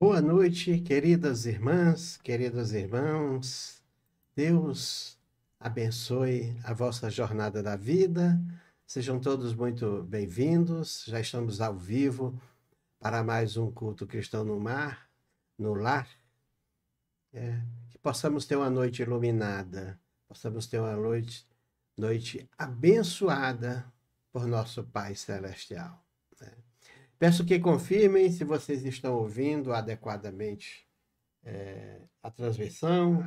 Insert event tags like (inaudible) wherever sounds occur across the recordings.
Boa noite, queridas irmãs, queridos irmãos. Deus abençoe a vossa jornada da vida. Sejam todos muito bem-vindos. Já estamos ao vivo para mais um culto cristão no mar, no lar. É, que possamos ter uma noite iluminada, possamos ter uma noite, noite abençoada por nosso Pai Celestial. Peço que confirmem se vocês estão ouvindo adequadamente é, a transmissão,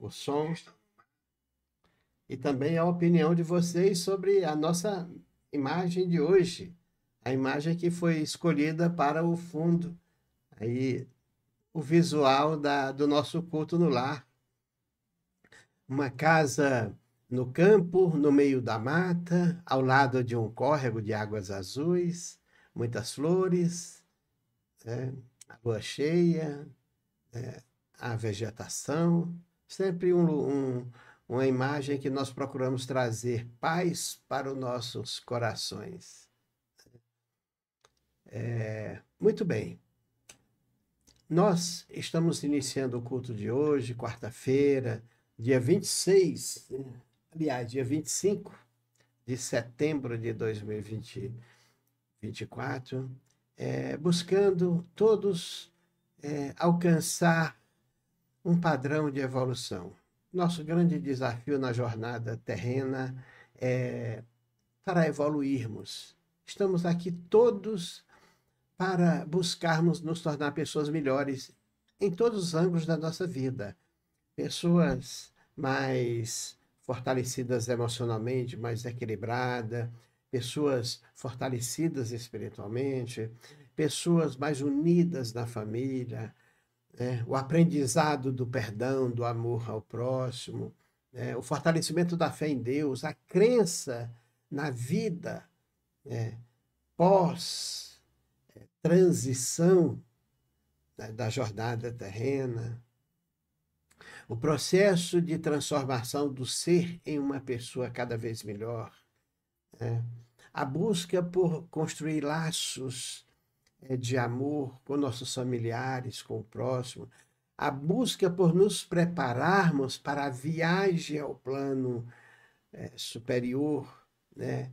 o som e também a opinião de vocês sobre a nossa imagem de hoje, a imagem que foi escolhida para o fundo, aí o visual da, do nosso culto no lar. Uma casa no campo, no meio da mata, ao lado de um córrego de águas azuis muitas flores, né? a lua cheia, né? a vegetação, sempre um, um, uma imagem que nós procuramos trazer paz para os nossos corações. É, muito bem. Nós estamos iniciando o culto de hoje, quarta-feira, dia 26, né? aliás, dia 25 de setembro de 2021. 24, é, buscando todos é, alcançar um padrão de evolução. Nosso grande desafio na jornada terrena é para evoluirmos. Estamos aqui todos para buscarmos nos tornar pessoas melhores em todos os ângulos da nossa vida. Pessoas mais fortalecidas emocionalmente, mais equilibrada, pessoas fortalecidas espiritualmente, pessoas mais unidas na família, né? o aprendizado do perdão, do amor ao próximo, né? o fortalecimento da fé em Deus, a crença na vida né? pós-transição é, né? da jornada terrena, o processo de transformação do ser em uma pessoa cada vez melhor. Né? a busca por construir laços eh, de amor com nossos familiares, com o próximo, a busca por nos prepararmos para a viagem ao plano é, superior, né?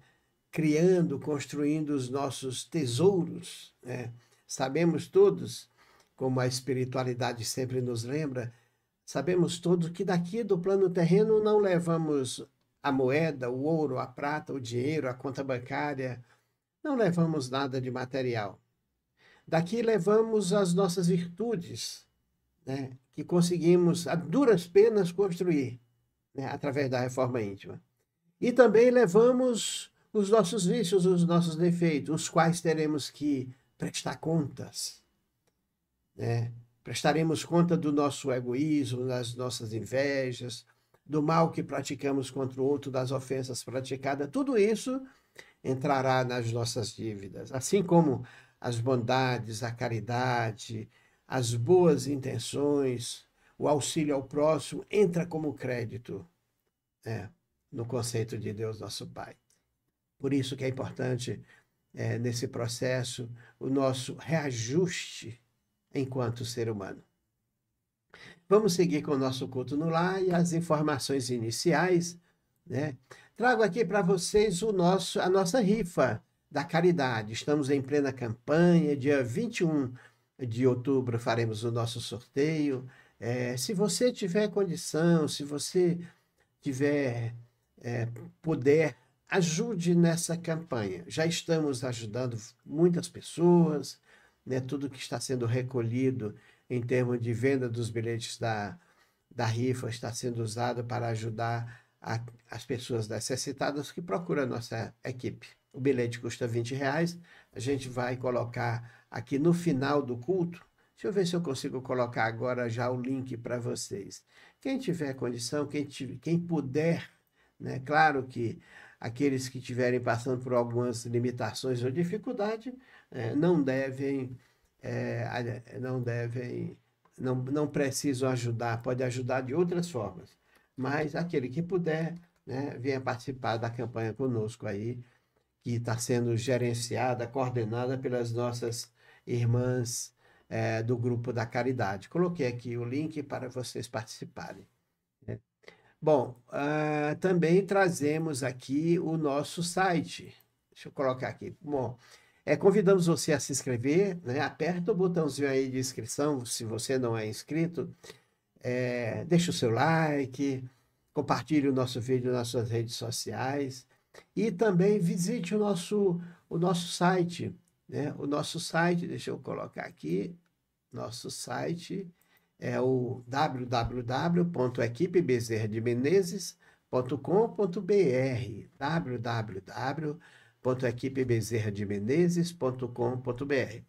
criando, construindo os nossos tesouros. Né? Sabemos todos, como a espiritualidade sempre nos lembra, sabemos todos que daqui do plano terreno não levamos a moeda, o ouro, a prata, o dinheiro, a conta bancária. Não levamos nada de material. Daqui levamos as nossas virtudes, né, que conseguimos a duras penas construir né, através da reforma íntima. E também levamos os nossos vícios, os nossos defeitos, os quais teremos que prestar contas. Né? Prestaremos conta do nosso egoísmo, das nossas invejas, do mal que praticamos contra o outro, das ofensas praticadas, tudo isso entrará nas nossas dívidas. Assim como as bondades, a caridade, as boas intenções, o auxílio ao próximo entra como crédito né, no conceito de Deus nosso Pai. Por isso que é importante é, nesse processo o nosso reajuste enquanto ser humano. Vamos seguir com o nosso culto no lar e as informações iniciais, né? Trago aqui para vocês o nosso, a nossa rifa da caridade. Estamos em plena campanha, dia 21 de outubro faremos o nosso sorteio. É, se você tiver condição, se você tiver é, poder, ajude nessa campanha. Já estamos ajudando muitas pessoas, né? tudo que está sendo recolhido em termos de venda dos bilhetes da, da rifa, está sendo usado para ajudar a, as pessoas necessitadas que procuram a nossa equipe. O bilhete custa 20 reais, a gente vai colocar aqui no final do culto. Deixa eu ver se eu consigo colocar agora já o link para vocês. Quem tiver condição, quem, tiver, quem puder, né? claro que aqueles que estiverem passando por algumas limitações ou dificuldade, é, não devem é, não devem, não, não precisam ajudar, pode ajudar de outras formas. Mas aquele que puder, né, venha participar da campanha conosco aí, que está sendo gerenciada, coordenada pelas nossas irmãs é, do grupo da caridade. Coloquei aqui o link para vocês participarem. Né? Bom, uh, também trazemos aqui o nosso site. Deixa eu colocar aqui. Bom, é, convidamos você a se inscrever, né? aperta o botãozinho aí de inscrição se você não é inscrito, é, deixa o seu like, compartilhe o nosso vídeo nas suas redes sociais e também visite o nosso, o nosso site, né? o nosso site, deixa eu colocar aqui, nosso site é o www.equipebezerrademenezes.com.br www www.equipebezerrademendezes.com.br.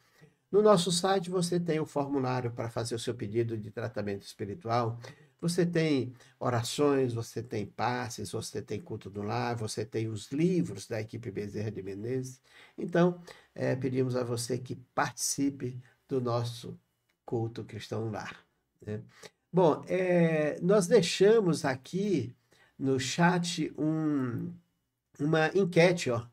No nosso site você tem o formulário para fazer o seu pedido de tratamento espiritual. Você tem orações, você tem passes, você tem culto do lar, você tem os livros da equipe Bezerra de Menezes. Então, é, pedimos a você que participe do nosso culto cristão lar. Né? Bom, é, nós deixamos aqui no chat um, uma enquete, ó,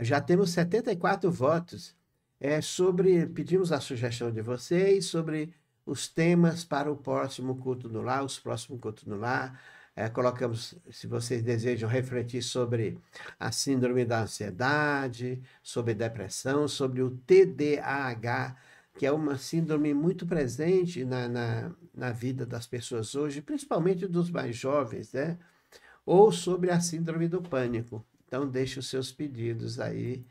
já temos 74 votos é, sobre, pedimos a sugestão de vocês sobre os temas para o próximo culto no lar, os próximos cultos no lar. É, colocamos, se vocês desejam refletir sobre a síndrome da ansiedade, sobre depressão, sobre o TDAH, que é uma síndrome muito presente na, na, na vida das pessoas hoje, principalmente dos mais jovens, né? ou sobre a síndrome do pânico. Então, deixe os seus pedidos aí,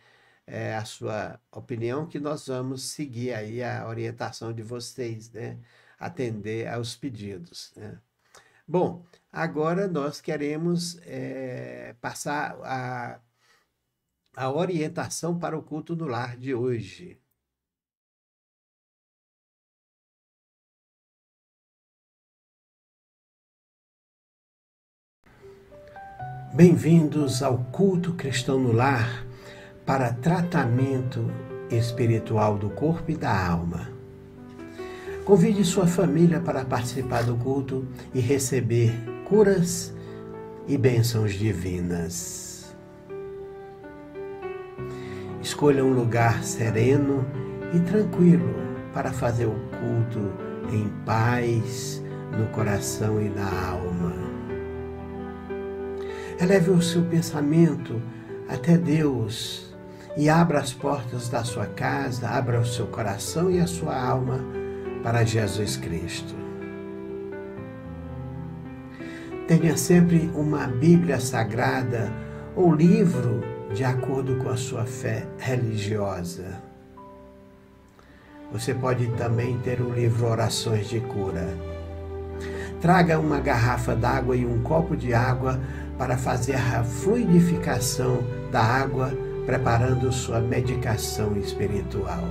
é, a sua opinião, que nós vamos seguir aí a orientação de vocês, né? Atender aos pedidos, né? Bom, agora nós queremos é, passar a, a orientação para o culto do lar de hoje, Bem-vindos ao Culto Cristão no Lar para tratamento espiritual do corpo e da alma. Convide sua família para participar do culto e receber curas e bênçãos divinas. Escolha um lugar sereno e tranquilo para fazer o culto em paz no coração e na alma. Eleve o seu pensamento até Deus e abra as portas da sua casa, abra o seu coração e a sua alma para Jesus Cristo. Tenha sempre uma Bíblia sagrada ou livro de acordo com a sua fé religiosa. Você pode também ter o livro Orações de Cura. Traga uma garrafa d'água e um copo de água para fazer a fluidificação da água, preparando sua medicação espiritual.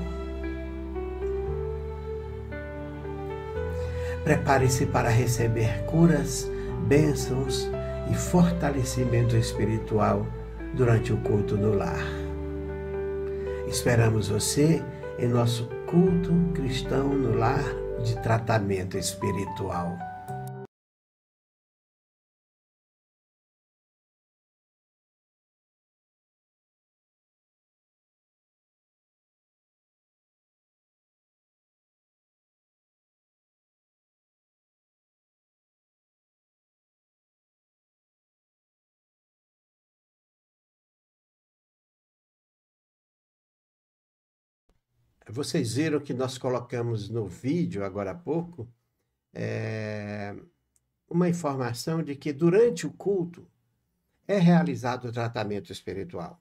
Prepare-se para receber curas, bênçãos e fortalecimento espiritual durante o culto no lar. Esperamos você em nosso culto cristão no lar de tratamento espiritual. vocês viram que nós colocamos no vídeo agora há pouco é, uma informação de que durante o culto é realizado o tratamento espiritual.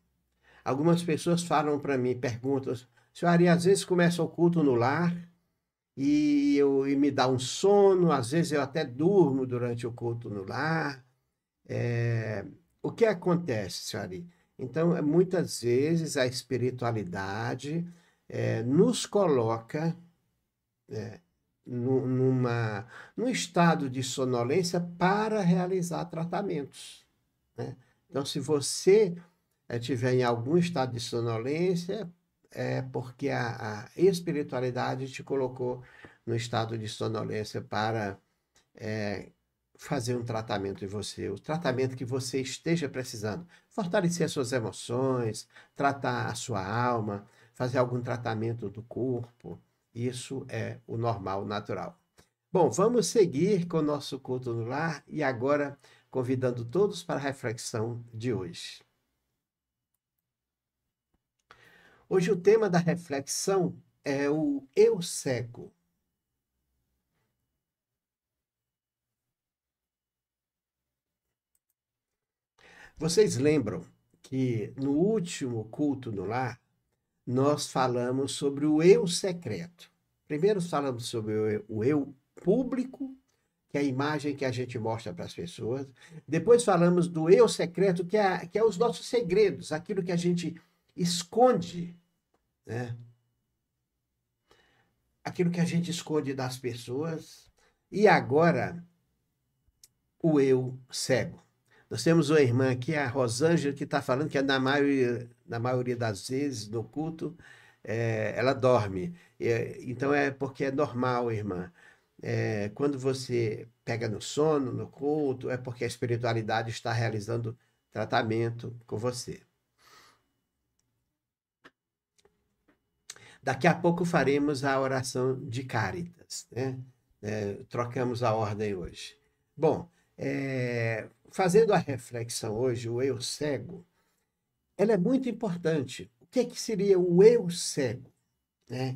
Algumas pessoas falam para mim, perguntam, senhor Ari, às vezes começa o culto no lar e, eu, e me dá um sono, às vezes eu até durmo durante o culto no lar. É, o que acontece, senhor Ari? Então, muitas vezes a espiritualidade é, nos coloca é, numa, num estado de sonolência para realizar tratamentos. Né? Então, se você estiver eh, em algum estado de sonolência, é porque a, a espiritualidade te colocou no estado de sonolência para é, fazer um tratamento em você, o tratamento que você esteja precisando. Fortalecer as suas emoções, tratar a sua alma, fazer algum tratamento do corpo. Isso é o normal, natural. Bom, vamos seguir com o nosso culto no lar e agora convidando todos para a reflexão de hoje. Hoje o tema da reflexão é o eu cego. Vocês lembram que no último culto no lar nós falamos sobre o eu secreto. Primeiro falamos sobre o eu público, que é a imagem que a gente mostra para as pessoas. Depois falamos do eu secreto, que é, que é os nossos segredos, aquilo que a gente esconde, né? Aquilo que a gente esconde das pessoas. E agora, o eu cego. Nós temos uma irmã aqui, a Rosângela, que está falando que é da maioria na maioria das vezes, no culto, é, ela dorme. É, então é porque é normal, irmã. É, quando você pega no sono, no culto, é porque a espiritualidade está realizando tratamento com você. Daqui a pouco faremos a oração de Caritas, né? É, trocamos a ordem hoje. Bom, é, fazendo a reflexão hoje, o eu cego, ela é muito importante. O que, é que seria o eu cego? Né?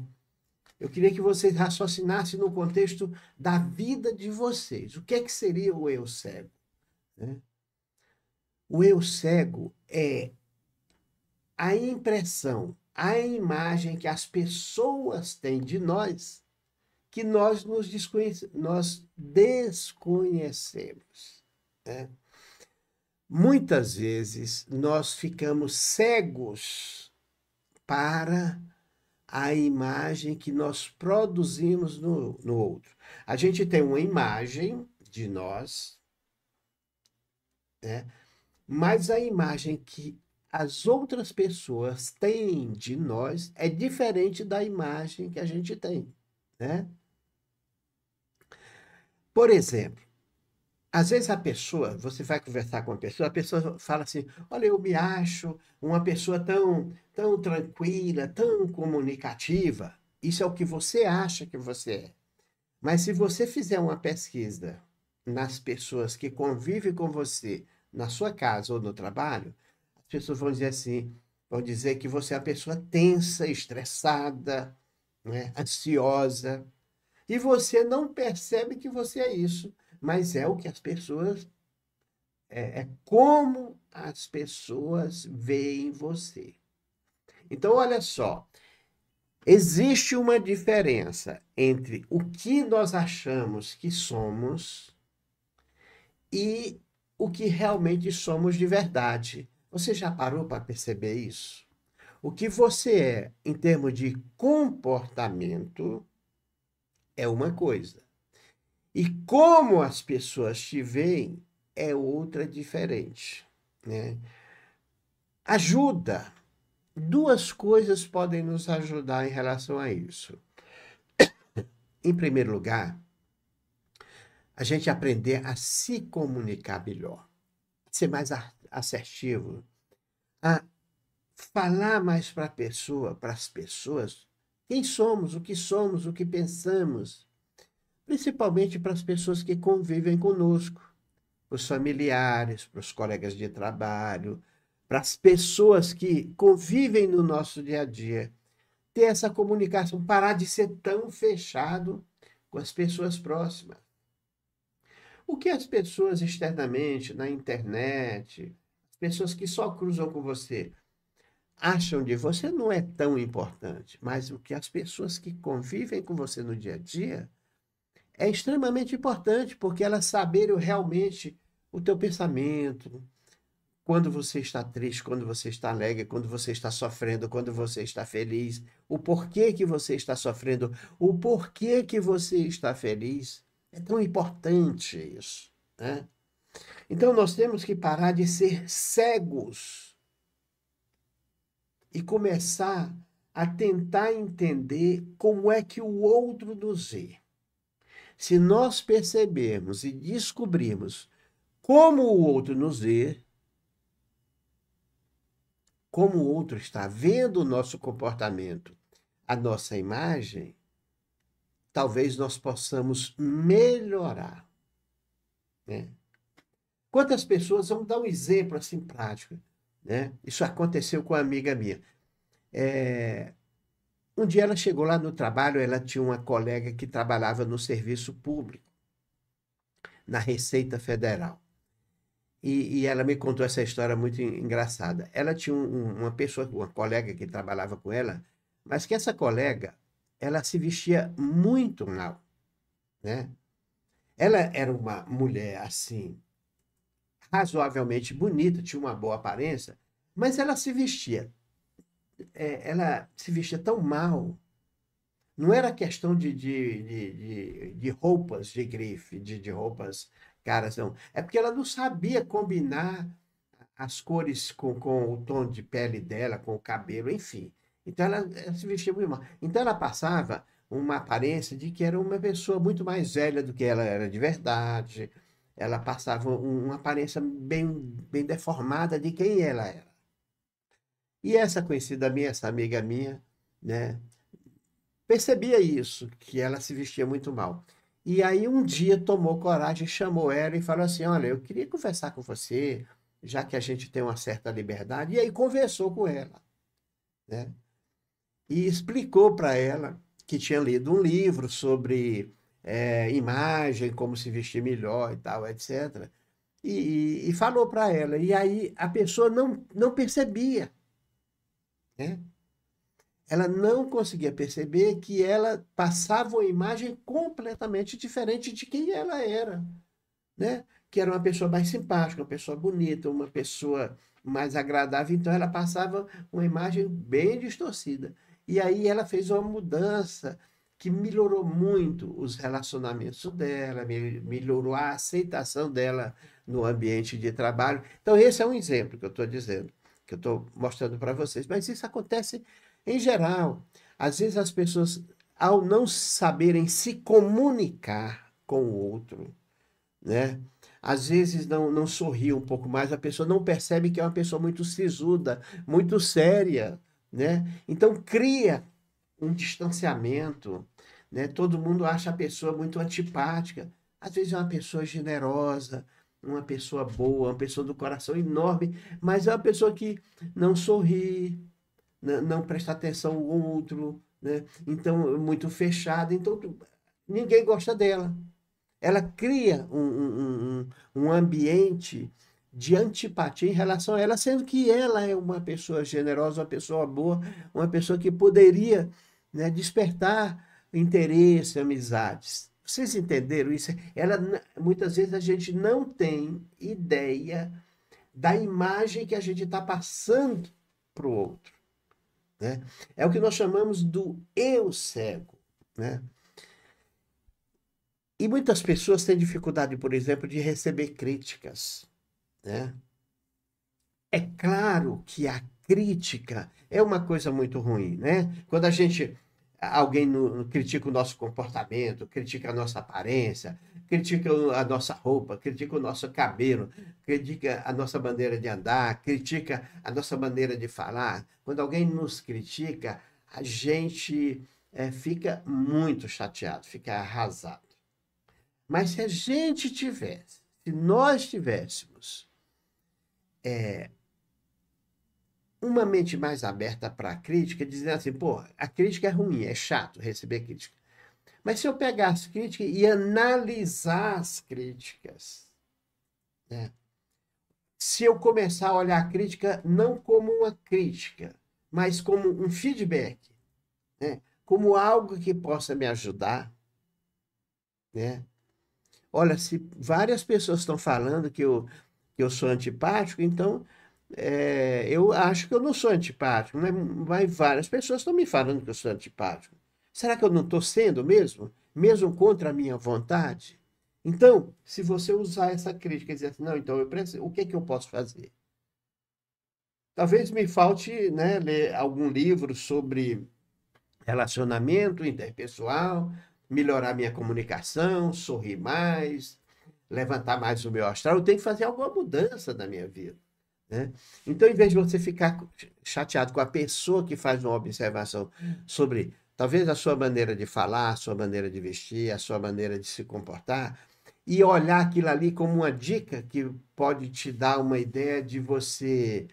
Eu queria que vocês raciocinassem no contexto da vida de vocês. O que é que seria o eu cego? Né? O eu cego é a impressão, a imagem que as pessoas têm de nós que nós nos desconhece, nós desconhecemos. Né? Muitas vezes nós ficamos cegos para a imagem que nós produzimos no, no outro. A gente tem uma imagem de nós, né? mas a imagem que as outras pessoas têm de nós é diferente da imagem que a gente tem. Né? Por exemplo, às vezes a pessoa, você vai conversar com a pessoa, a pessoa fala assim: olha, eu me acho uma pessoa tão, tão tranquila, tão comunicativa. Isso é o que você acha que você é. Mas se você fizer uma pesquisa nas pessoas que convivem com você, na sua casa ou no trabalho, as pessoas vão dizer assim, vão dizer que você é uma pessoa tensa, estressada, né? ansiosa. E você não percebe que você é isso mas é o que as pessoas. É, é como as pessoas veem você. Então, olha só. Existe uma diferença entre o que nós achamos que somos e o que realmente somos de verdade. Você já parou para perceber isso? O que você é em termos de comportamento é uma coisa. E como as pessoas te veem é outra diferente. Né? Ajuda. Duas coisas podem nos ajudar em relação a isso. (coughs) em primeiro lugar, a gente aprender a se comunicar melhor, ser mais assertivo, a falar mais para a pessoa, para as pessoas, quem somos, o que somos, o que pensamos, principalmente para as pessoas que convivem conosco, para os familiares, para os colegas de trabalho, para as pessoas que convivem no nosso dia a dia. Ter essa comunicação, parar de ser tão fechado com as pessoas próximas. O que as pessoas externamente, na internet, pessoas que só cruzam com você, acham de você não é tão importante, mas o que as pessoas que convivem com você no dia a dia é extremamente importante, porque ela saber realmente o teu pensamento, quando você está triste, quando você está alegre, quando você está sofrendo, quando você está feliz, o porquê que você está sofrendo, o porquê que você está feliz. É tão importante isso, né? Então nós temos que parar de ser cegos e começar a tentar entender como é que o outro nos vê. Se nós percebermos e descobrirmos como o outro nos vê, como o outro está vendo o nosso comportamento, a nossa imagem, talvez nós possamos melhorar. Né? Quantas pessoas, vamos dar um exemplo assim prático, né? Isso aconteceu com uma amiga minha. É, um dia ela chegou lá no trabalho, ela tinha uma colega que trabalhava no serviço público, na Receita Federal. E, e ela me contou essa história muito engraçada. Ela tinha um, uma pessoa, uma colega que trabalhava com ela, mas que essa colega, ela se vestia muito mal, né? Ela era uma mulher assim, razoavelmente bonita, tinha uma boa aparência, mas ela se vestia é, ela se vestia tão mal. Não era questão de, de, de, de, de roupas de grife, de, de roupas caras, não. É porque ela não sabia combinar as cores com, com o tom de pele dela, com o cabelo, enfim. Então ela, ela se vestia muito mal. Então ela passava uma aparência de que era uma pessoa muito mais velha do que ela era de verdade. Ela passava uma aparência bem, bem deformada de quem ela era. E essa conhecida minha, essa amiga minha, né, percebia isso, que ela se vestia muito mal. E aí um dia tomou coragem, chamou ela e falou assim: "Olha, eu queria conversar com você, já que a gente tem uma certa liberdade". E aí conversou com ela, né? E explicou para ela que tinha lido um livro sobre é, imagem, como se vestir melhor e tal, etc. E, e, e falou para ela. E aí a pessoa não, não percebia né? Ela não conseguia perceber que ela passava uma imagem completamente diferente de quem ela era. Né? Que era uma pessoa mais simpática, uma pessoa bonita, uma pessoa mais agradável. Então, ela passava uma imagem bem distorcida. E aí ela fez uma mudança que melhorou muito os relacionamentos dela, melhorou a aceitação dela no ambiente de trabalho. Então, esse é um exemplo que eu estou dizendo que eu estou mostrando para vocês. Mas isso acontece em geral. Às vezes as pessoas, ao não saberem se comunicar com o outro, né? Às vezes não, não sorri um pouco mais, a pessoa não percebe que é uma pessoa muito sisuda, muito séria, né? Então cria um distanciamento, né? Todo mundo acha a pessoa muito antipática. Às vezes é uma pessoa generosa, uma pessoa boa, uma pessoa do coração enorme, mas é uma pessoa que não sorri, né, não, presta atenção ao outro, né? Então, muito fechada. Então, ninguém gosta dela. Ela cria um, um, um, um ambiente de antipatia em relação a ela, sendo que ela é uma pessoa generosa, uma pessoa boa, uma pessoa que poderia né, despertar interesse, amizades. Vocês entenderam isso? Ela, muitas vezes a gente não tem ideia da imagem que a gente está passando para o outro. Né? É o que nós chamamos do eu cego. Né? E muitas pessoas têm dificuldade, por exemplo, de receber críticas. Né? É claro que a crítica é uma coisa muito ruim. Né? Quando a gente alguém no, critica o nosso comportamento, critica a nossa aparência, critica a nossa roupa, critica o nosso cabelo, critica a nossa maneira de andar, critica a nossa maneira de falar. Quando alguém nos critica, a gente é, fica muito chateado, fica arrasado. Mas se a gente tivesse, se nós tivéssemos é, uma mente mais aberta para a crítica, dizendo assim, pô, a crítica é ruim, é chato receber crítica. Mas se eu pegar as críticas e analisar as críticas, né? se eu começar a olhar a crítica não como uma crítica, mas como um feedback, né? como algo que possa me ajudar, né? Olha, se várias pessoas estão falando que eu, que eu sou antipático, então é, eu acho que eu não sou antipático, mas, mas várias pessoas estão me falando que eu sou antipático. Será que eu não estou sendo mesmo? Mesmo contra a minha vontade? Então, se você usar essa crítica e dizer assim, não, então eu preciso, o que, é que eu posso fazer? Talvez me falte né, ler algum livro sobre relacionamento interpessoal, melhorar minha comunicação, sorrir mais, levantar mais o meu astral. Eu tenho que fazer alguma mudança na minha vida. Né? Então, em vez de você ficar chateado com a pessoa que faz uma observação sobre talvez a sua maneira de falar, a sua maneira de vestir, a sua maneira de se comportar, e olhar aquilo ali como uma dica que pode te dar uma ideia de você,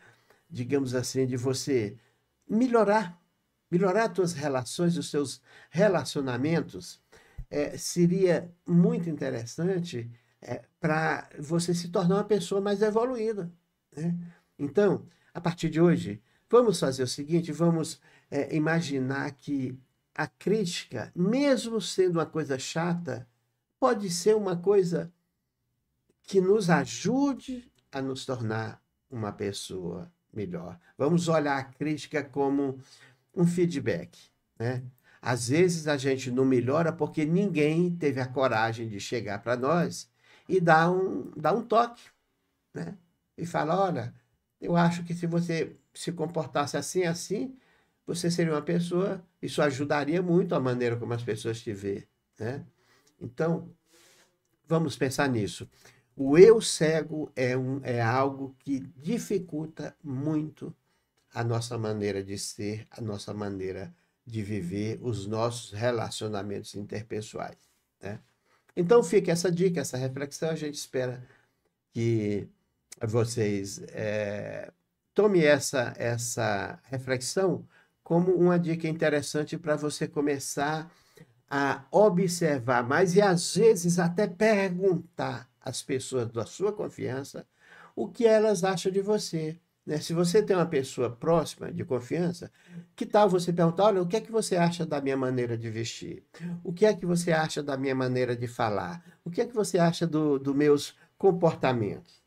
digamos assim, de você melhorar, melhorar as suas relações, os seus relacionamentos, é, seria muito interessante é, para você se tornar uma pessoa mais evoluída. Né? Então, a partir de hoje, vamos fazer o seguinte: vamos é, imaginar que a crítica, mesmo sendo uma coisa chata, pode ser uma coisa que nos ajude a nos tornar uma pessoa melhor. Vamos olhar a crítica como um feedback, né? Às vezes a gente não melhora porque ninguém teve a coragem de chegar para nós e dar um, dar um toque, né? e fala: olha, eu acho que se você se comportasse assim, assim, você seria uma pessoa, isso ajudaria muito a maneira como as pessoas te vêem né? Então, vamos pensar nisso. O eu cego é, um, é algo que dificulta muito a nossa maneira de ser, a nossa maneira de viver, os nossos relacionamentos interpessoais. Né? Então fica essa dica, essa reflexão. A gente espera que vocês é, tome essa, essa reflexão como uma dica interessante para você começar a observar mais e às vezes até perguntar às pessoas da sua confiança o que elas acham de você. Né? Se você tem uma pessoa próxima de confiança, que tal você perguntar: olha, o que é que você acha da minha maneira de vestir? O que é que você acha da minha maneira de falar? O que é que você acha dos do meus comportamentos?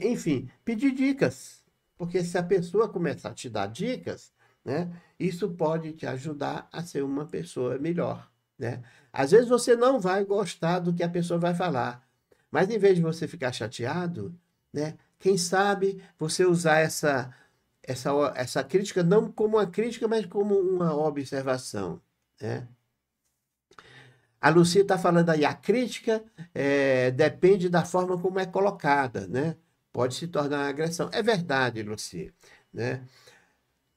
enfim, pedir dicas. Porque se a pessoa começar a te dar dicas, né, isso pode te ajudar a ser uma pessoa melhor. Né? Às vezes você não vai gostar do que a pessoa vai falar, mas em vez de você ficar chateado, né, quem sabe você usar essa, essa, essa crítica não como uma crítica, mas como uma observação. Né? a Lucia está falando aí, a crítica é, depende da forma como é colocada, né? Pode se tornar uma agressão. É verdade, Lucia, né?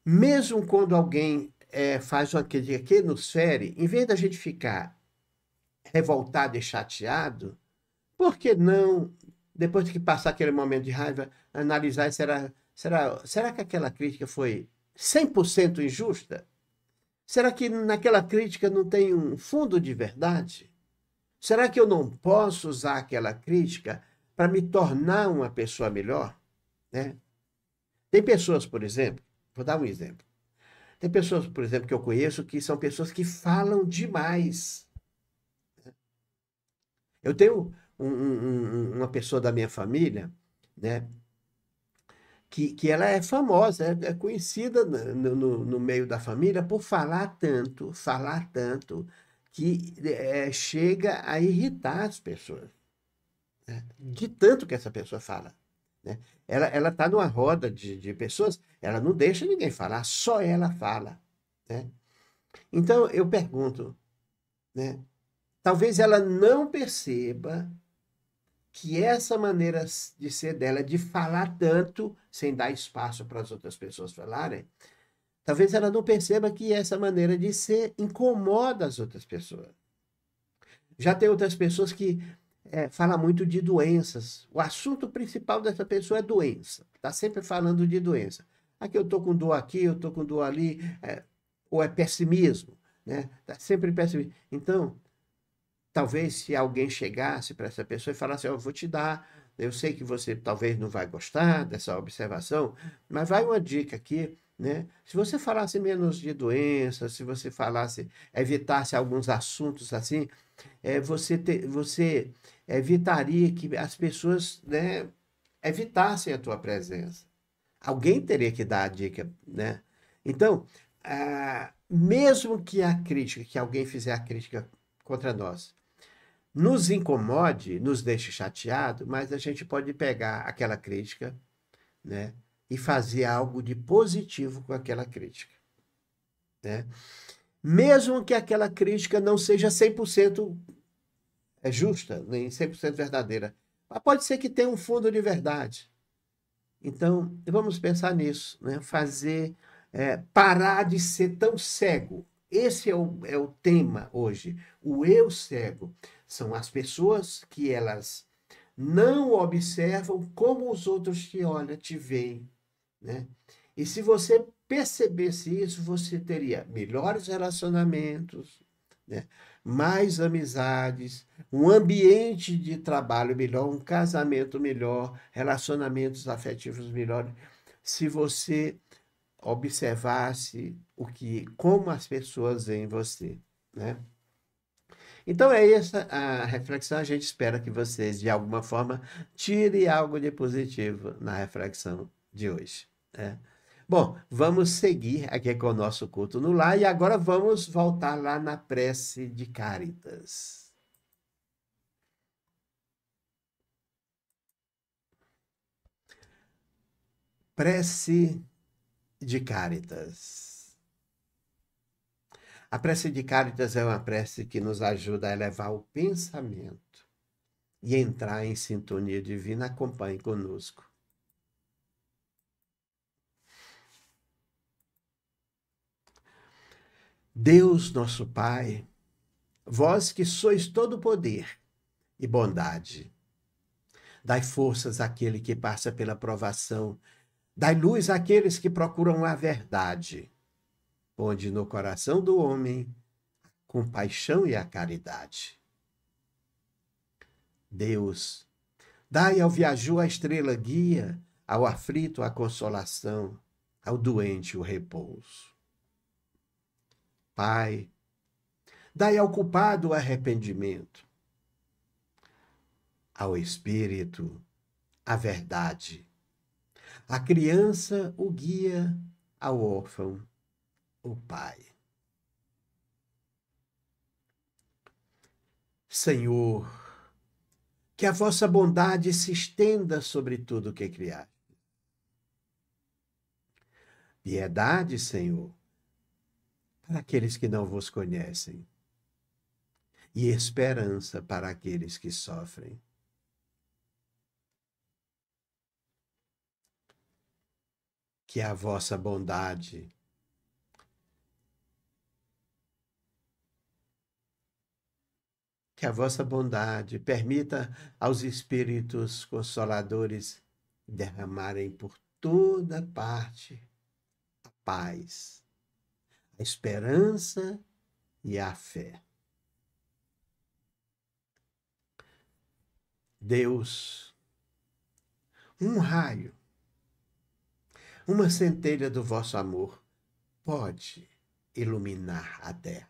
Mesmo quando alguém é, faz uma crítica que nos fere, em vez da gente ficar revoltado e chateado, por que não, depois de passar aquele momento de raiva, analisar será, será, será que aquela crítica foi 100% injusta? Será que naquela crítica não tem um fundo de verdade? Será que eu não posso usar aquela crítica para me tornar uma pessoa melhor? Né? Tem pessoas, por exemplo, vou dar um exemplo. Tem pessoas, por exemplo, que eu conheço que são pessoas que falam demais. Né? Eu tenho um, um, uma pessoa da minha família, né, que, que ela é famosa, é, é conhecida no, no, no, meio da família por falar tanto, falar tanto, que é, chega a irritar as pessoas. Né? De uhum. tanto que essa pessoa fala. Né? Ela está numa roda de, de pessoas, ela não deixa ninguém falar, só ela fala. Né? Então, eu pergunto, né? talvez ela não perceba que essa maneira de ser dela, de falar tanto sem dar espaço para as outras pessoas falarem, talvez ela não perceba que essa maneira de ser incomoda as outras pessoas. Já tem outras pessoas que é, eh, falam muito de doenças. O assunto principal dessa pessoa é doença. Está sempre falando de doença. Aqui eu estou com dor aqui, eu estou com dor ali. É, ou é pessimismo. Está né? Tá sempre pessimismo. Então, talvez se alguém chegasse para essa pessoa e falasse, eu vou te dar, eu sei que você talvez não vai gostar dessa observação, mas vai uma dica aqui, né? Se você falasse menos de doenças, se você falasse, evitasse alguns assuntos assim, é, você, te, você evitaria que as pessoas né, evitassem a tua presença. Alguém teria que dar a dica, né? Então, ah, mesmo que a crítica, que alguém fizer a crítica contra nós, nos incomode, nos deixe chateado, mas a gente pode pegar aquela crítica né, e fazer algo de positivo com aquela crítica. Né? Mesmo que aquela crítica não seja 100% é justa, nem 100% verdadeira, mas pode ser que tenha um fundo de verdade. Então, vamos pensar nisso, né? fazer, é, parar de ser tão cego. Esse é o, é o tema hoje, o eu cego. São as pessoas que elas não observam como os outros te olham, te veem, né? E se você percebesse isso, você teria melhores relacionamentos, né? mais amizades, um ambiente de trabalho melhor, um casamento melhor, relacionamentos afetivos melhores. Se você observasse o que como as pessoas veem você, né? Então é essa a reflexão. A gente espera que vocês, de alguma forma, tirem algo de positivo na reflexão de hoje. Né? Bom, vamos seguir aqui com o nosso culto no lar e agora vamos voltar lá na prece de Caritas. Prece de Caritas. A prece de Cáritas é uma prece que nos ajuda a elevar o pensamento e entrar em sintonia divina. Acompanhe conosco. Deus, nosso Pai, vós que sois todo poder e bondade, dai forças àquele que passa pela provação, dai luz àqueles que procuram a verdade onde no coração do homem a compaixão e a caridade. Deus, dai ao viajou a estrela guia, ao aflito a consolação, ao doente o repouso. Pai, dai ao culpado o arrependimento, ao espírito a verdade, à criança o guia, ao órfão o Pai. Senhor, que a vossa bondade se estenda sobre tudo o que criaste. Piedade, Senhor, para aqueles que não vos conhecem, e esperança para aqueles que sofrem. Que a vossa bondade que a vossa bondade permita aos Espíritos Consoladores derramarem por toda parte a paz, a esperança e a fé. Deus, um raio, uma centelha do vosso amor pode iluminar a terra.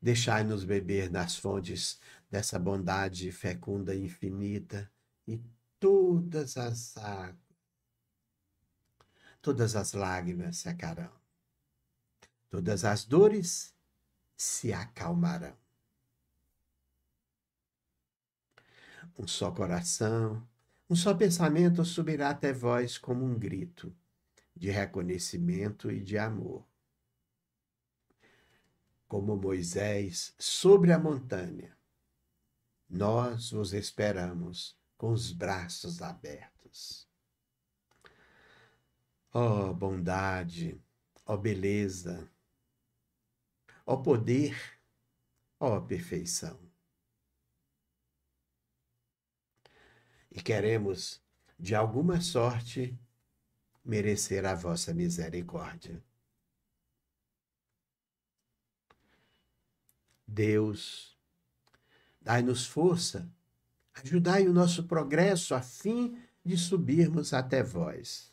Deixai-nos beber nas fontes dessa bondade fecunda e infinita e todas as águas, todas as lágrimas secarão, todas as dores se acalmarão. Um só coração, um só pensamento subirá até vós como um grito de reconhecimento e de amor como Moisés, sobre a montanha. Nós vos esperamos com os braços abertos. Ó oh, bondade, ó oh, beleza, ó oh, poder, ó perfeição. E queremos, de alguma sorte, merecer a vossa misericórdia. Deus. Dai-nos força, ajudai o nosso progresso a fim de subirmos até vós.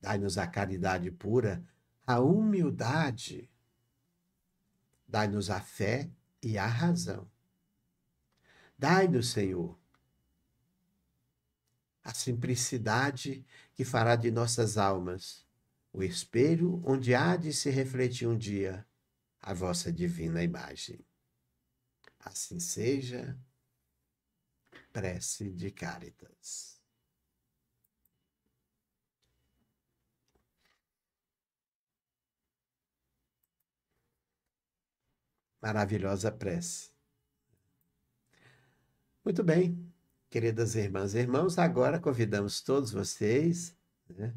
Dai-nos a caridade pura, a humildade. Dai-nos a fé e a razão. Dai-nos, Senhor, a simplicidade que fará de nossas almas o espelho onde há de se refletir um dia a vossa divina imagem. Assim seja, prece de Caritas. Maravilhosa prece. Muito bem, queridas irmãs e irmãos, agora convidamos todos vocês né,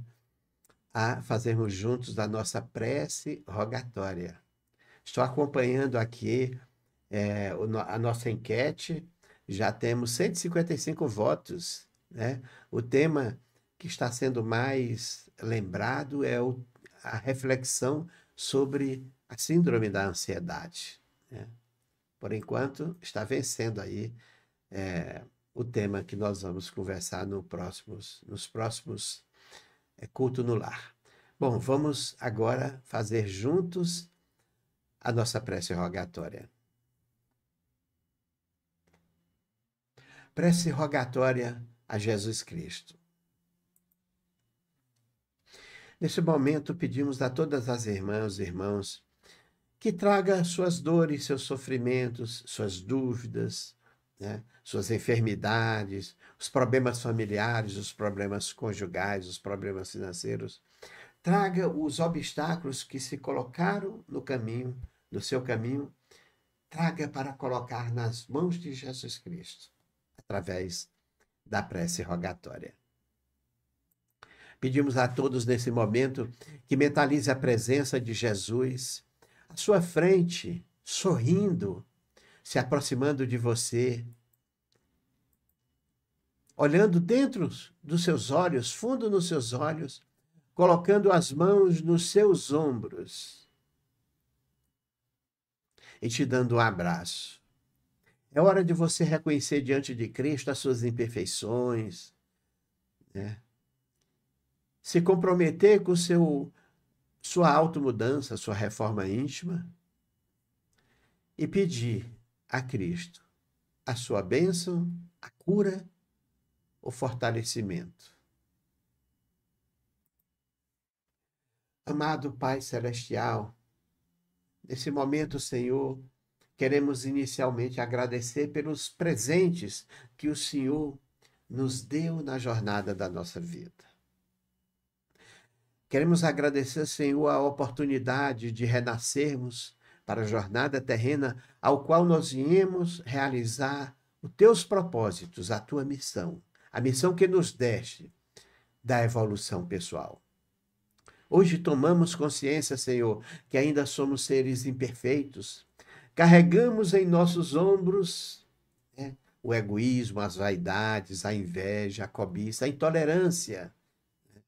a fazermos juntos a nossa prece rogatória. Estou acompanhando aqui é, a nossa enquete. Já temos 155 votos. Né? O tema que está sendo mais lembrado é o, a reflexão sobre a síndrome da ansiedade. Né? Por enquanto, está vencendo aí é, o tema que nós vamos conversar no próximos, nos próximos é, Culto no Lar. Bom, vamos agora fazer juntos a nossa prece rogatória. Prece rogatória a Jesus Cristo. Neste momento, pedimos a todas as irmãs e irmãos que traga suas dores, seus sofrimentos, suas dúvidas, né? suas enfermidades, os problemas familiares, os problemas conjugais, os problemas financeiros. Traga os obstáculos que se colocaram no caminho no seu caminho, traga para colocar nas mãos de Jesus Cristo, através da prece rogatória. Pedimos a todos nesse momento que mentalize a presença de Jesus à sua frente, sorrindo, se aproximando de você, olhando dentro dos seus olhos, fundo nos seus olhos, colocando as mãos nos seus ombros e te dando um abraço. É hora de você reconhecer diante de Cristo as suas imperfeições, né? se comprometer com seu, sua automudança, sua reforma íntima e pedir a Cristo a sua bênção, a cura, o fortalecimento. Amado Pai Celestial, Nesse momento, Senhor, queremos inicialmente agradecer pelos presentes que o Senhor nos deu na jornada da nossa vida. Queremos agradecer, Senhor, a oportunidade de renascermos para a jornada terrena ao qual nós viemos realizar os teus propósitos, a tua missão, a missão que nos deste da evolução pessoal. Hoje tomamos consciência, Senhor, que ainda somos seres imperfeitos. Carregamos em nossos ombros né, o egoísmo, as vaidades, a inveja, a cobiça, a intolerância. Né.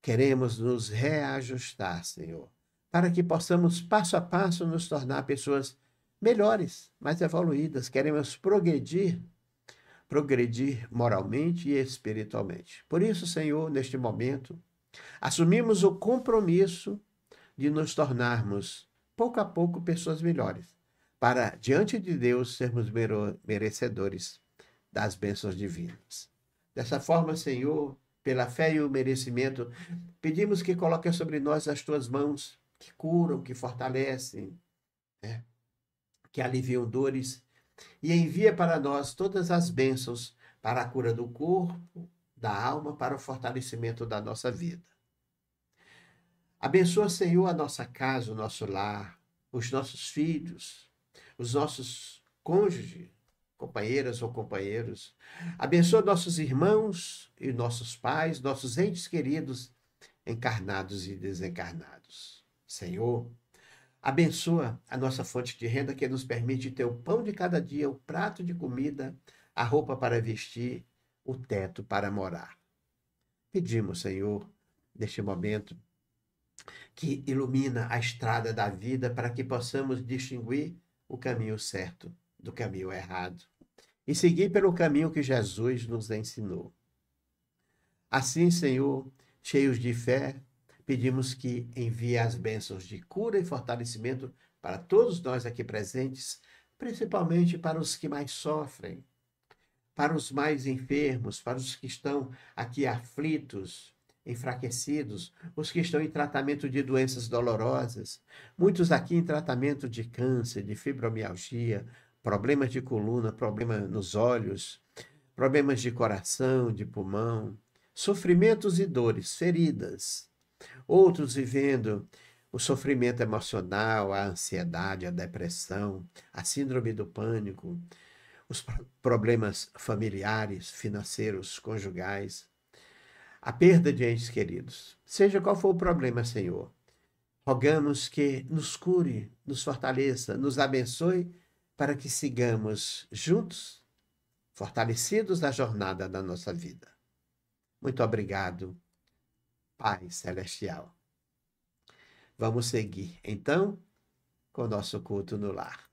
Queremos nos reajustar, Senhor, para que possamos passo a passo nos tornar pessoas melhores, mais evoluídas. Queremos progredir, progredir moralmente e espiritualmente. Por isso, Senhor, neste momento, Assumimos o compromisso de nos tornarmos, pouco a pouco, pessoas melhores, para, diante de Deus, sermos merecedores das bênçãos divinas. Dessa forma, Senhor, pela fé e o merecimento, pedimos que coloque sobre nós as tuas mãos, que curam, que fortalecem, né? que aliviam dores, e envia para nós todas as bênçãos para a cura do corpo, da alma para o fortalecimento da nossa vida. Abençoa, Senhor, a nossa casa, o nosso lar, os nossos filhos, os nossos cônjuges, companheiras ou companheiros. Abençoa nossos irmãos e nossos pais, nossos entes queridos, encarnados e desencarnados. Senhor, abençoa a nossa fonte de renda que nos permite ter o pão de cada dia, o prato de comida, a roupa para vestir o teto para morar. Pedimos, Senhor, neste momento, que ilumina a estrada da vida para que possamos distinguir o caminho certo do caminho errado e seguir pelo caminho que Jesus nos ensinou. Assim, Senhor, cheios de fé, pedimos que envie as bênçãos de cura e fortalecimento para todos nós aqui presentes, principalmente para os que mais sofrem para os mais enfermos, para os que estão aqui aflitos, enfraquecidos, os que estão em tratamento de doenças dolorosas, muitos aqui em tratamento de câncer, de fibromialgia, problemas de coluna, problemas nos olhos, problemas de coração, de pulmão, sofrimentos e dores, feridas. Outros vivendo o sofrimento emocional, a ansiedade, a depressão, a síndrome do pânico, os problemas familiares, financeiros, conjugais, a perda de entes queridos. Seja qual for o problema, Senhor, rogamos que nos cure, nos fortaleça, nos abençoe para que sigamos juntos, fortalecidos na jornada da nossa vida. Muito obrigado, Pai Celestial. Vamos seguir, então, com o nosso culto no lar.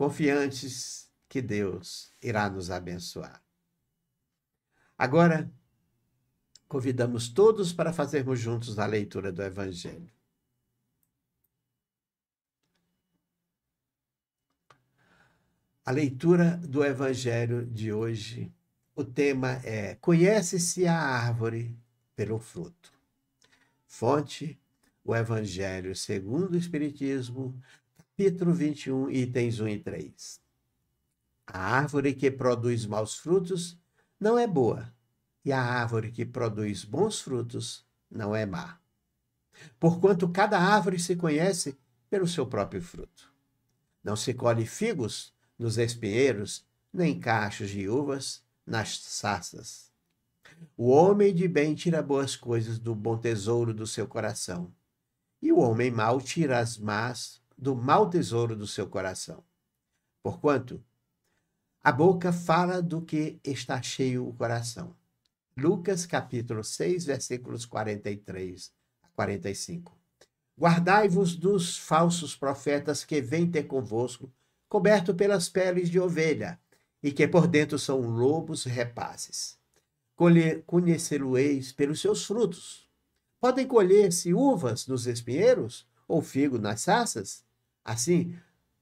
confiantes que Deus irá nos abençoar. Agora, convidamos todos para fazermos juntos a leitura do Evangelho. A leitura do Evangelho de hoje, o tema é Conhece-se a árvore pelo fruto. Fonte, o Evangelho segundo o Espiritismo, capítulo 21, itens 1 e 3. A árvore que produz maus frutos não é boa, e a árvore que produz bons frutos não é má. Porquanto cada árvore se conhece pelo seu próprio fruto. Não se colhe figos nos espinheiros, nem cachos de uvas nas sarças. O homem de bem tira boas coisas do bom tesouro do seu coração, e o homem mau tira as más do mau tesouro do seu coração. Porquanto, a boca fala do que está cheio o coração. Lucas capítulo 6, versículos 43 a 45. Guardai-vos dos falsos profetas que vêm ter convosco, coberto pelas peles de ovelha, e que por dentro são lobos repazes. Conhecê-lo-eis pelos seus frutos. Podem colher-se uvas nos espinheiros, ou figo nas saças? Assim,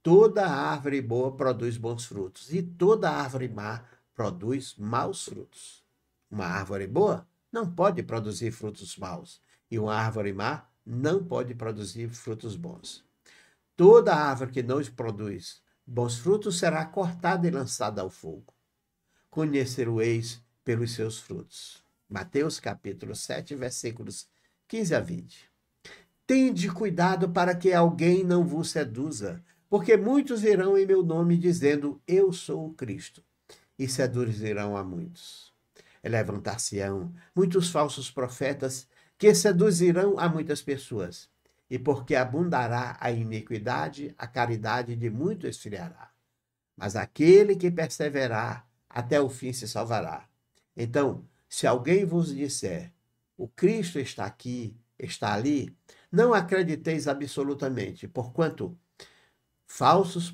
toda árvore boa produz bons frutos e toda árvore má produz maus frutos. Uma árvore boa não pode produzir frutos maus e uma árvore má não pode produzir frutos bons. Toda árvore que não produz bons frutos será cortada e lançada ao fogo. Conhecer-o-eis pelos seus frutos. Mateus capítulo 7, versículos 15 a 20. Tende cuidado para que alguém não vos seduza, porque muitos irão em meu nome dizendo: Eu sou o Cristo, e seduzirão a muitos. Levantar-se-ão muitos falsos profetas que seduzirão a muitas pessoas, e porque abundará a iniquidade, a caridade de muito esfriará. Mas aquele que perseverar até o fim se salvará. Então, se alguém vos disser: O Cristo está aqui, está ali, não acrediteis absolutamente, porquanto falsos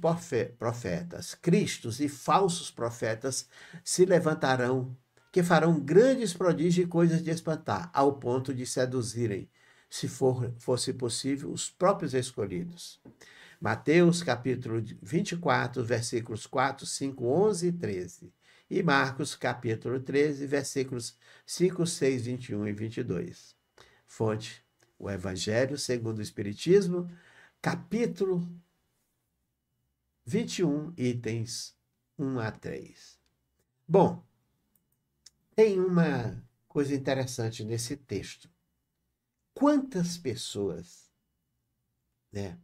profetas, cristos e falsos profetas se levantarão, que farão grandes prodígios e coisas de espantar, ao ponto de seduzirem, se for, fosse possível, os próprios escolhidos. Mateus capítulo 24, versículos 4, 5, 11 e 13. E Marcos capítulo 13, versículos 5, 6, 21 e 22. Fonte o Evangelho segundo o Espiritismo, capítulo 21, itens 1 a 3. Bom, tem uma coisa interessante nesse texto. Quantas pessoas né,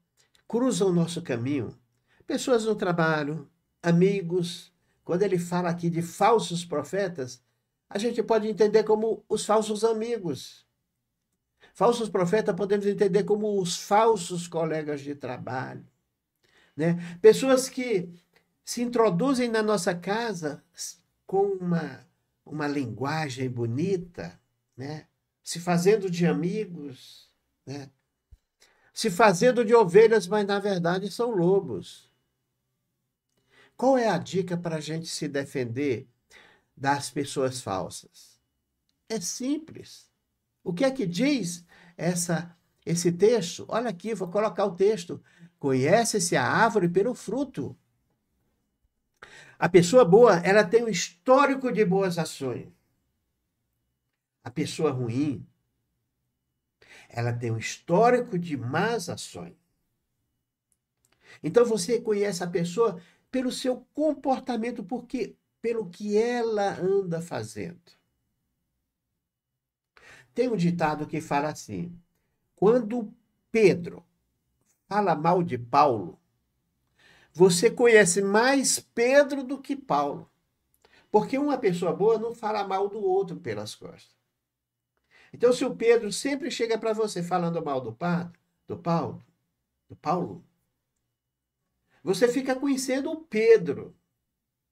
cruzam o nosso caminho? Pessoas no trabalho, amigos. Quando ele fala aqui de falsos profetas, a gente pode entender como os falsos amigos Falsos profetas podemos entender como os falsos colegas de trabalho, né? Pessoas que se introduzem na nossa casa com uma, uma linguagem bonita, né? Se fazendo de amigos, né? Se fazendo de ovelhas, mas na verdade são lobos. Qual é a dica para a gente se defender das pessoas falsas? É simples. O que é que diz essa esse texto. Olha aqui, vou colocar o texto. Conhece-se a árvore pelo fruto. A pessoa boa, ela tem um histórico de boas ações. A pessoa ruim, ela tem um histórico de más ações. Então você conhece a pessoa pelo seu comportamento, porque pelo que ela anda fazendo. Tem um ditado que fala assim: quando Pedro fala mal de Paulo, você conhece mais Pedro do que Paulo. Porque uma pessoa boa não fala mal do outro pelas costas. Então, se o Pedro sempre chega para você falando mal do, padre, do Paulo, do Paulo, você fica conhecendo o Pedro,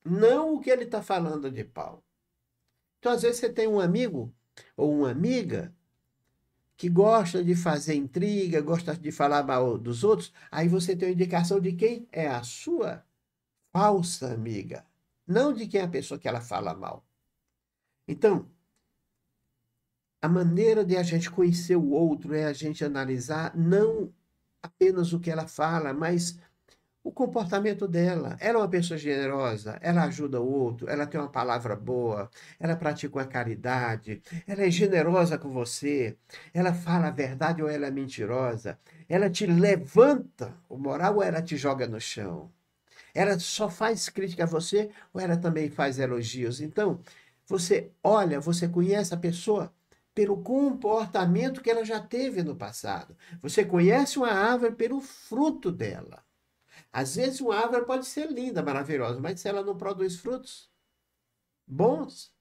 não o que ele está falando de Paulo. Então, às vezes, você tem um amigo ou uma amiga que gosta de fazer intriga, gosta de falar mal dos outros, aí você tem uma indicação de quem é a sua falsa amiga, não de quem é a pessoa que ela fala mal. Então, a maneira de a gente conhecer o outro é a gente analisar não apenas o que ela fala, mas o comportamento dela. Ela é uma pessoa generosa, ela ajuda o outro, ela tem uma palavra boa, ela pratica uma caridade, ela é generosa com você, ela fala a verdade ou ela é mentirosa, ela te levanta o moral ou ela te joga no chão. Ela só faz crítica a você ou ela também faz elogios. Então, você olha, você conhece a pessoa pelo comportamento que ela já teve no passado. Você conhece uma árvore pelo fruto dela. Às vezes uma árvore pode ser linda, maravilhosa, mas se ela não produz frutos bons,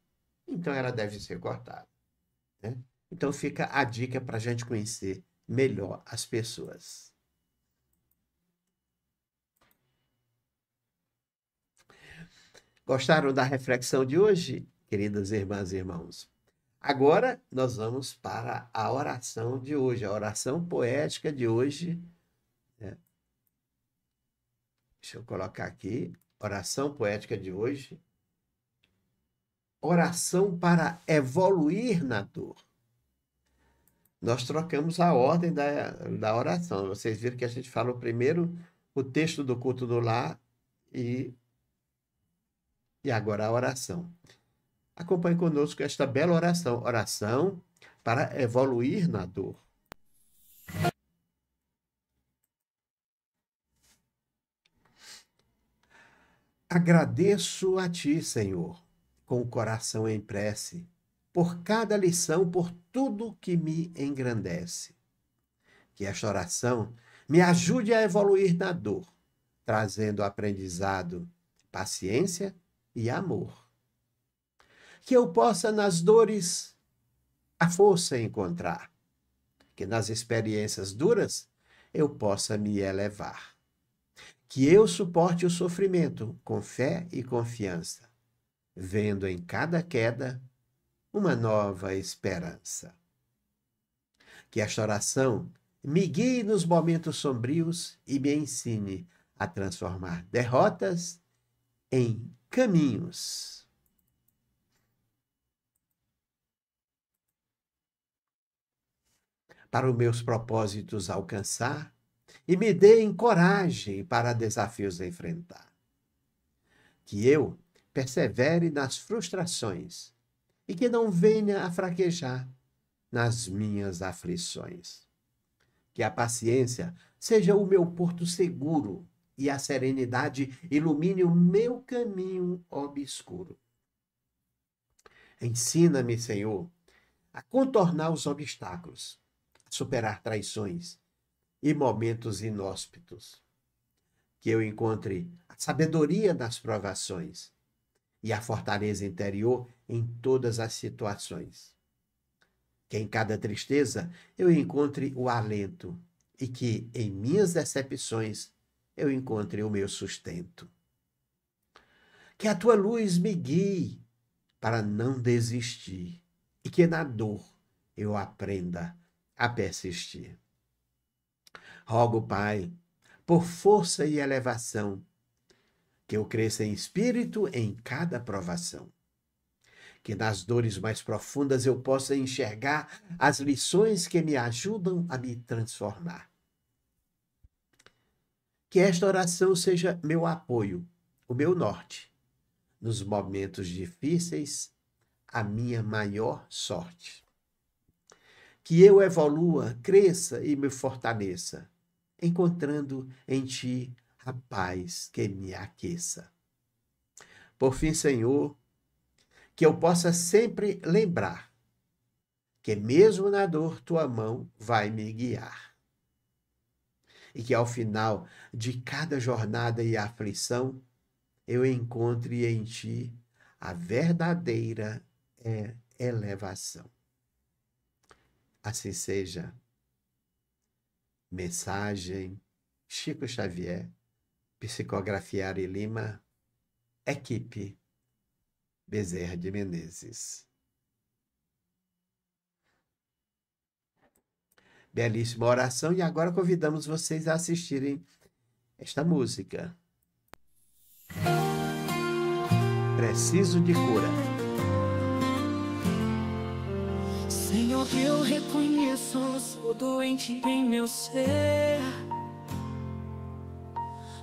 então ela deve ser cortada. Né? Então fica a dica para a gente conhecer melhor as pessoas. Gostaram da reflexão de hoje, queridas irmãs e irmãos? Agora nós vamos para a oração de hoje, a oração poética de hoje. Né? Deixa eu colocar aqui. Oração poética de hoje. Oração para evoluir na dor. Nós trocamos a ordem da, da oração. Vocês viram que a gente falou primeiro o texto do culto do lar e, e agora a oração. Acompanhe conosco esta bela oração. Oração para evoluir na dor. Agradeço a Ti, Senhor, com o coração em prece, por cada lição, por tudo que me engrandece. Que esta oração me ajude a evoluir na dor, trazendo aprendizado, paciência e amor. Que eu possa nas dores a força encontrar, que nas experiências duras eu possa me elevar que eu suporte o sofrimento com fé e confiança, vendo em cada queda uma nova esperança. Que esta oração me guie nos momentos sombrios e me ensine a transformar derrotas em caminhos. Para os meus propósitos alcançar, e me deem coragem para desafios a enfrentar. Que eu persevere nas frustrações e que não venha a fraquejar nas minhas aflições. Que a paciência seja o meu porto seguro e a serenidade ilumine o meu caminho obscuro. Ensina-me, Senhor, a contornar os obstáculos, a superar traições e momentos inóspitos. Que eu encontre a sabedoria das provações e a fortaleza interior em todas as situações. Que em cada tristeza eu encontre o alento e que em minhas decepções eu encontre o meu sustento. Que a tua luz me guie para não desistir e que na dor eu aprenda a persistir. Rogo, Pai, por força e elevação, que eu cresça em espírito em cada provação. Que nas dores mais profundas eu possa enxergar as lições que me ajudam a me transformar. Que esta oração seja meu apoio, o meu norte, nos momentos difíceis, a minha maior sorte. Que eu evolua, cresça e me fortaleça encontrando em ti a paz que me aqueça. Por fim, Senhor, que eu possa sempre lembrar que, mesmo na dor, tua mão vai me guiar. E que, ao final de cada jornada e aflição, eu encontre em ti a verdadeira eh, elevação. Assim seja. Mensagem, Chico Xavier, Psicografia Ari Lima, Equipe, Bezerra de Menezes. Belíssima oração, e agora convidamos vocês a assistirem esta música. Preciso de cura. Senhor, eu reconheço, sou doente em meu ser.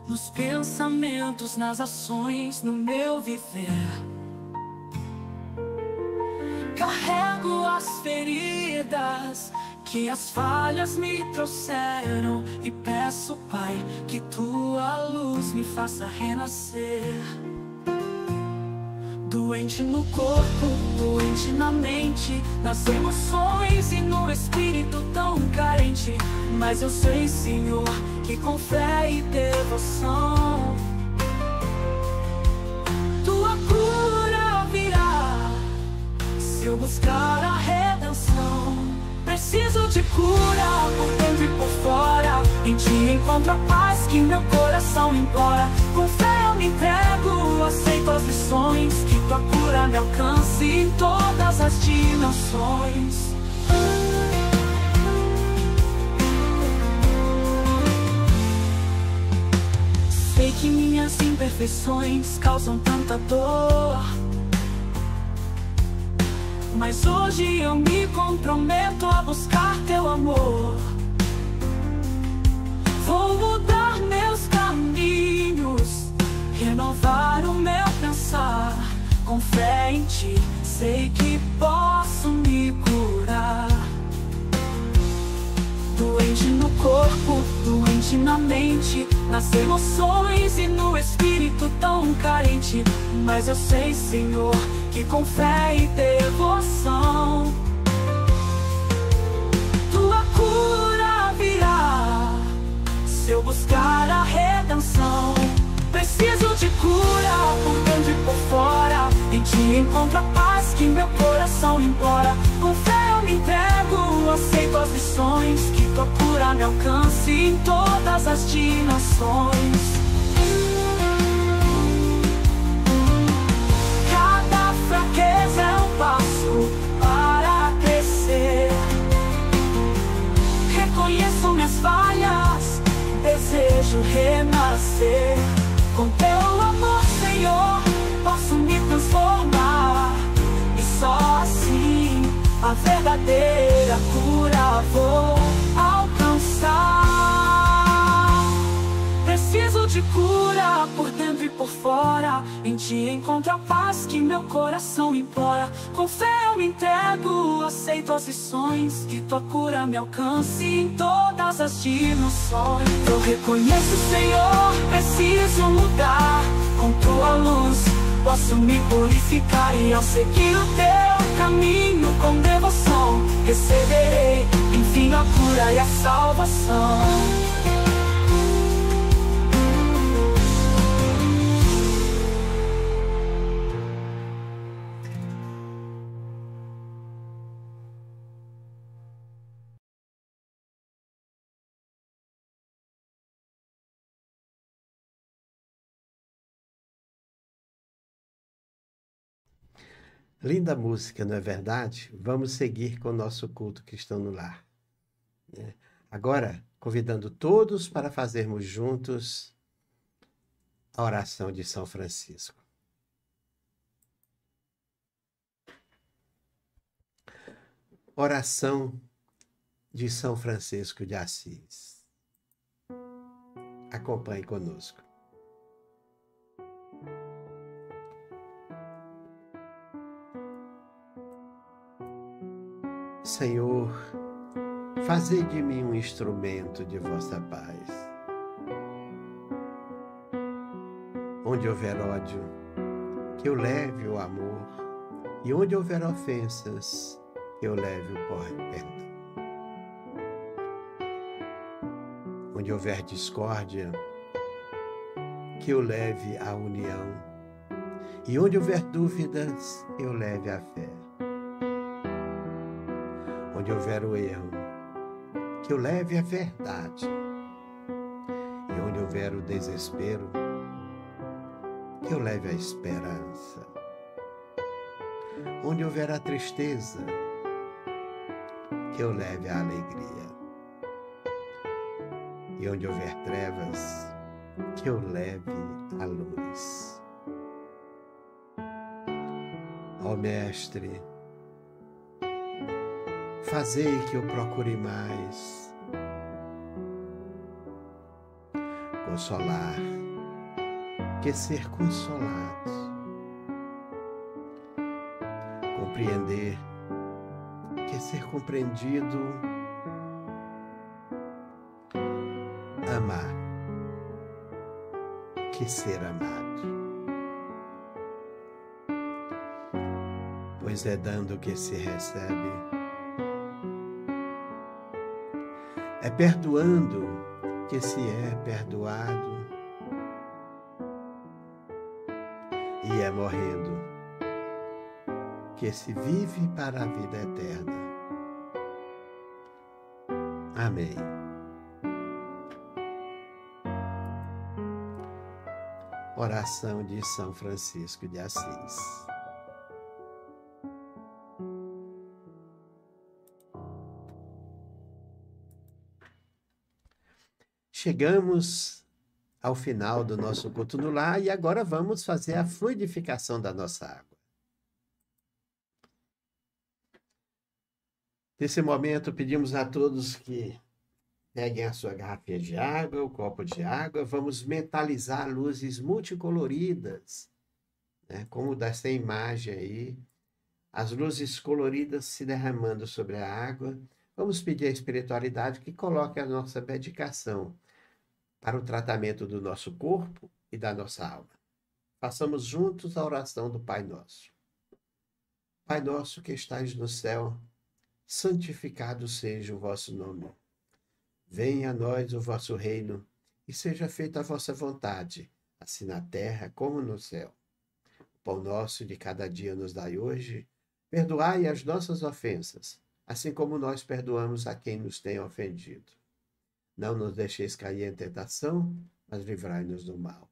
Nos pensamentos, nas ações, no meu viver. Carrego as feridas que as falhas me trouxeram e peço, Pai, que tua luz me faça renascer. Doente no corpo, doente na mente, nas emoções e no espírito tão carente. Mas eu sei, Senhor, que com fé e devoção, tua cura virá se eu buscar a redenção preciso de cura por dentro e por fora. Em ti encontro a paz que meu coração implora. Com fé eu me entrego, aceito as lições. Que tua cura me alcance em todas as dimensões. Sei que minhas imperfeições causam tanta dor. Mas hoje eu me comprometo a buscar teu amor. Vou mudar meus caminhos, renovar o meu pensar. Com fé em ti, sei que posso me curar. Doente no corpo, doente na mente, nas emoções e no espírito tão carente. Mas eu sei, Senhor que com fé e devoção tua cura virá se eu buscar a redenção. Preciso de cura por dentro e por fora. Em ti encontro a paz que meu coração implora. Com fé eu me entrego, aceito as lições que tua cura me alcance em todas as dimensões. riqueza é um passo para crescer. Reconheço minhas falhas, desejo renascer. Com teu amor, Senhor, posso me transformar. E só assim a verdadeira cura vou alcançar. Preciso de cura por fora Em ti encontro a paz que meu coração implora Com fé eu me entrego, aceito as lições Que tua cura me alcance em todas as dimensões Eu reconheço, Senhor, preciso mudar Com tua luz posso me purificar E ao seguir o teu caminho com devoção Receberei, enfim, a cura e a salvação Linda música, não é verdade? Vamos seguir com o nosso culto cristão no lar. Né? Agora, convidando todos para fazermos juntos a oração de São Francisco. Oração de São Francisco de Assis. Acompanhe conosco. Senhor, fazei de mim um instrumento de vossa paz. Onde houver ódio, que eu leve o amor, e onde houver ofensas, que eu leve o perdão. Onde houver discórdia, que eu leve a união, e onde houver dúvidas, eu leve a fé onde houver o erro, que eu leve a é verdade. E onde houver o desespero, que eu leve a esperança. Onde houver a tristeza, que eu leve a alegria. E onde houver trevas, que eu leve a luz. Ó oh, Mestre, fazei que eu procure mais consolar que ser consolado, compreender que ser compreendido, amar que ser amado. Pois é dando que se recebe É perdoando que se é perdoado. E é morrendo que se vive para a vida eterna. Amém. Oração de São Francisco de Assis. Chegamos ao final do nosso culto no lar e agora vamos fazer a fluidificação da nossa água. Nesse momento, pedimos a todos que peguem a sua garrafinha de água, o copo de água, vamos mentalizar luzes multicoloridas, né? como dessa imagem aí, as luzes coloridas se derramando sobre a água. Vamos pedir à espiritualidade que coloque a nossa dedicação para o tratamento do nosso corpo e da nossa alma. Façamos juntos a oração do Pai Nosso. Pai nosso que estais no céu, santificado seja o vosso nome. Venha a nós o vosso reino e seja feita a vossa vontade, assim na terra como no céu. O pão nosso de cada dia nos dai hoje. Perdoai as nossas ofensas, assim como nós perdoamos a quem nos tem ofendido não nos deixeis cair em tentação, mas livrai-nos do mal.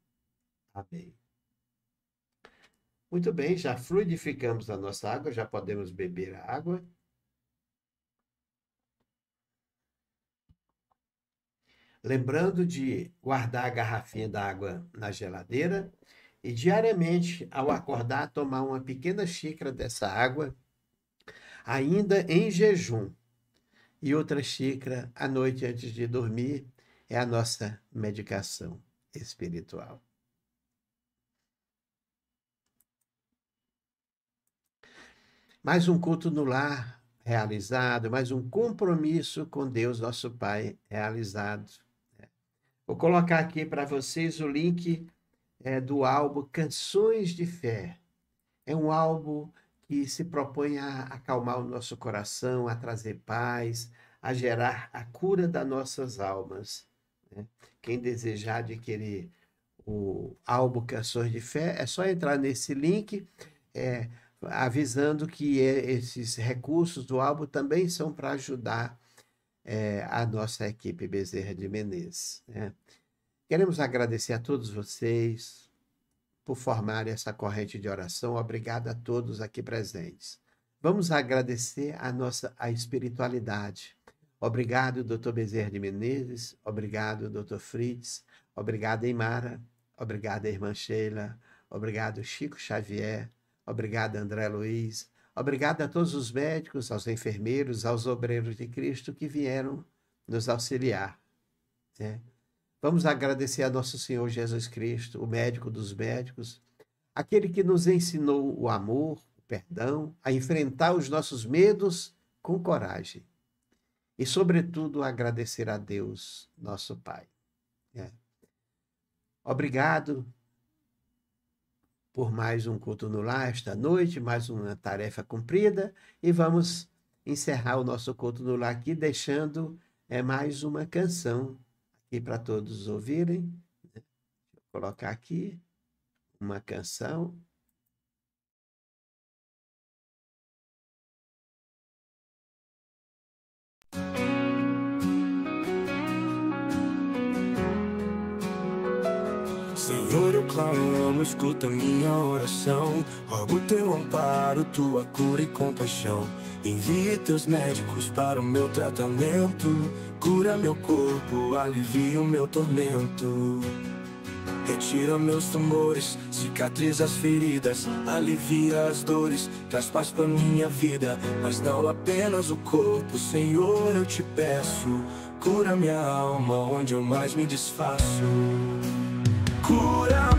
Amém. Muito bem, já fluidificamos a nossa água, já podemos beber a água. Lembrando de guardar a garrafinha da água na geladeira e diariamente, ao acordar, tomar uma pequena xícara dessa água, ainda em jejum. E outra xícara à noite antes de dormir é a nossa medicação espiritual. Mais um culto no lar realizado, mais um compromisso com Deus, nosso Pai, realizado. Né? Vou colocar aqui para vocês o link é, do álbum Canções de Fé. É um álbum que se propõe a acalmar o nosso coração, a trazer paz, a gerar a cura das nossas almas. Né? Quem desejar adquirir o álbum Canções de Fé, é só entrar nesse link, é, avisando que esses recursos do álbum também são para ajudar é, a nossa equipe Bezerra de Menezes. Né? Queremos agradecer a todos vocês, por formar essa corrente de oração. Obrigado a todos aqui presentes. Vamos agradecer a nossa a espiritualidade. Obrigado, doutor Bezerra de Menezes. Obrigado, doutor Fritz. Obrigado, Imara. Obrigado, irmã Sheila. Obrigado, Chico Xavier. Obrigado, André Luiz. Obrigado a todos os médicos, aos enfermeiros, aos obreiros de Cristo que vieram nos auxiliar. Né? Vamos agradecer a nosso Senhor Jesus Cristo, o médico dos médicos, aquele que nos ensinou o amor, o perdão, a enfrentar os nossos medos com coragem. E, sobretudo, agradecer a Deus, nosso Pai. É. Obrigado por mais um culto no lar esta noite, mais uma tarefa cumprida, e vamos encerrar o nosso culto no lar aqui, deixando é, mais uma canção e para todos ouvirem. Né? Vou colocar aqui uma canção. Senhor, eu clamo, escuta minha oração. Rogo teu amparo, tua cura e compaixão. Envie teus médicos para o meu tratamento. Cura meu corpo, alivia o meu tormento. Retira meus tumores, cicatriza as feridas, alivia as dores, traz paz pra minha vida, mas não apenas o corpo, Senhor, eu te peço. Cura minha alma onde eu mais me desfaço. Cura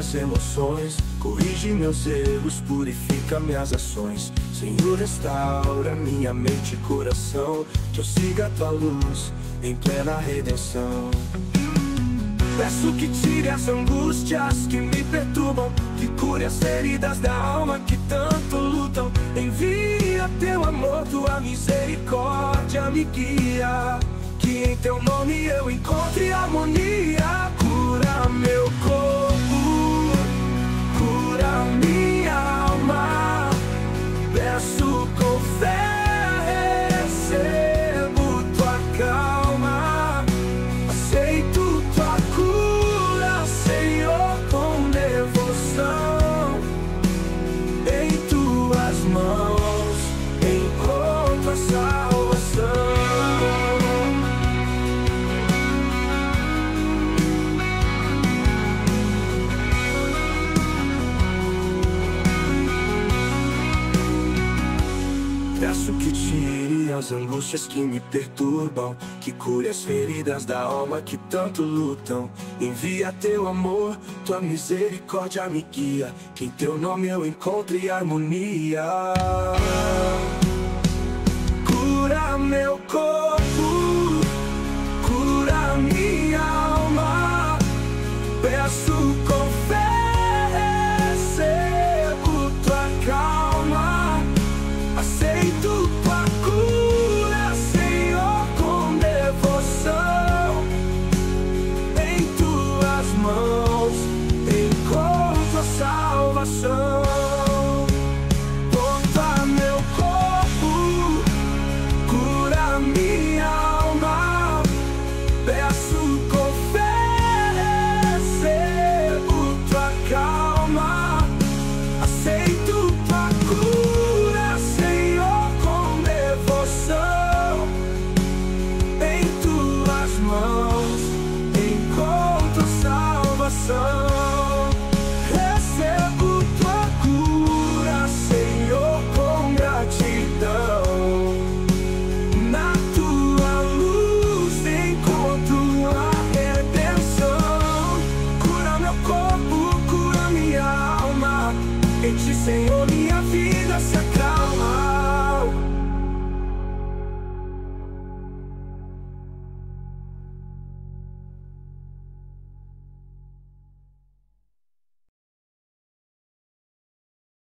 minhas emoções, corrige meus erros, purifica minhas ações. Senhor, restaura minha mente e coração, que eu siga a tua luz em plena redenção. Peço que tire as angústias que me perturbam, que cure as feridas da alma que tanto lutam. Envia teu amor, tua misericórdia me guia, que em teu nome eu encontre harmonia, cura meu corpo minha alma, peço as angústias que me perturbam, que cure as feridas da alma que tanto lutam. Envia teu amor, tua misericórdia me guia, que em teu nome eu encontre harmonia. Cura meu corpo, cura minha alma, peço